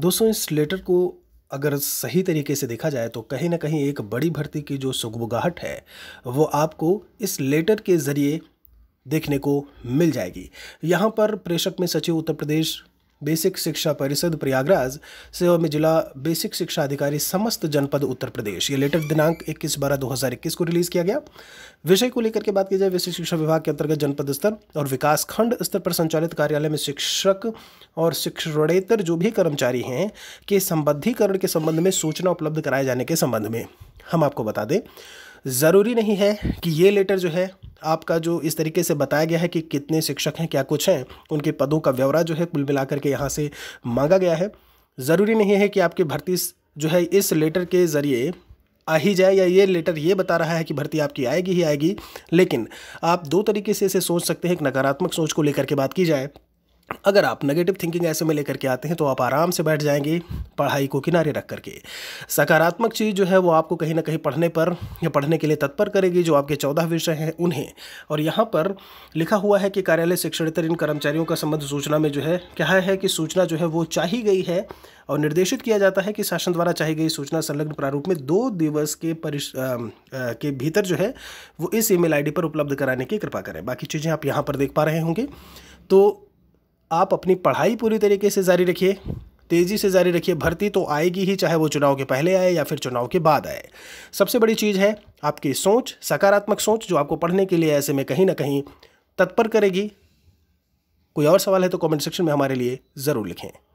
दोस्तों इस लेटर को अगर सही तरीके से देखा जाए तो कहीं ना कहीं एक बड़ी भर्ती की जो सुगबुगाहट है वो आपको इस लेटर के ज़रिए देखने को मिल जाएगी यहाँ पर प्रेषक में सचिव उत्तर प्रदेश बेसिक शिक्षा परिषद प्रयागराज सेवा में जिला बेसिक शिक्षा अधिकारी समस्त जनपद उत्तर प्रदेश ये लेटर दिनांक 21 बारह 2021 को रिलीज किया गया विषय को लेकर के बात की जाए विशेष शिक्षा विभाग के अंतर्गत जनपद स्तर और विकास खंड स्तर पर संचालित कार्यालय में शिक्षक और शिक्षणेतर जो भी कर्मचारी हैं के संबद्धीकरण के संबंध में सूचना उपलब्ध कराए जाने के संबंध में हम आपको बता दें ज़रूरी नहीं है कि ये लेटर जो है आपका जो इस तरीके से बताया गया है कि कितने शिक्षक हैं क्या कुछ हैं उनके पदों का व्यवरा जो है कुल मिलाकर के यहाँ से मांगा गया है ज़रूरी नहीं है कि आपकी भर्ती जो है इस लेटर के ज़रिए आ ही जाए या ये लेटर ये बता रहा है कि भर्ती आपकी आएगी ही आएगी लेकिन आप दो तरीके से इसे सोच सकते हैं एक नकारात्मक सोच को लेकर के बात की जाए अगर आप नेगेटिव थिंकिंग ऐसे में लेकर के आते हैं तो आप आराम से बैठ जाएंगे पढ़ाई को किनारे रख करके सकारात्मक चीज़ जो है वो आपको कहीं ना कहीं पढ़ने पर या पढ़ने के लिए तत्पर करेगी जो आपके चौदह विषय हैं उन्हें और यहाँ पर लिखा हुआ है कि कार्यालय शिक्षणतर इन कर्मचारियों का संबंध सूचना में जो है क्या है कि सूचना जो है वो चाही गई है और निर्देशित किया जाता है कि शासन द्वारा चाही गई सूचना संलग्न प्रारूप में दो दिवस के परिश आ, आ, के भीतर जो है वो इस ईमेल आईडी पर उपलब्ध कराने की कृपा करें बाकी चीज़ें आप यहाँ पर देख पा रहे होंगे तो आप अपनी पढ़ाई पूरी तरीके से जारी रखिए तेज़ी से जारी रखिए भर्ती तो आएगी ही चाहे वो चुनाव के पहले आए या फिर चुनाव के बाद आए सबसे बड़ी चीज़ है आपकी सोच सकारात्मक सोच जो आपको पढ़ने के लिए ऐसे में कहीं ना कहीं तत्पर करेगी कोई और सवाल है तो कमेंट सेक्शन में हमारे लिए ज़रूर लिखें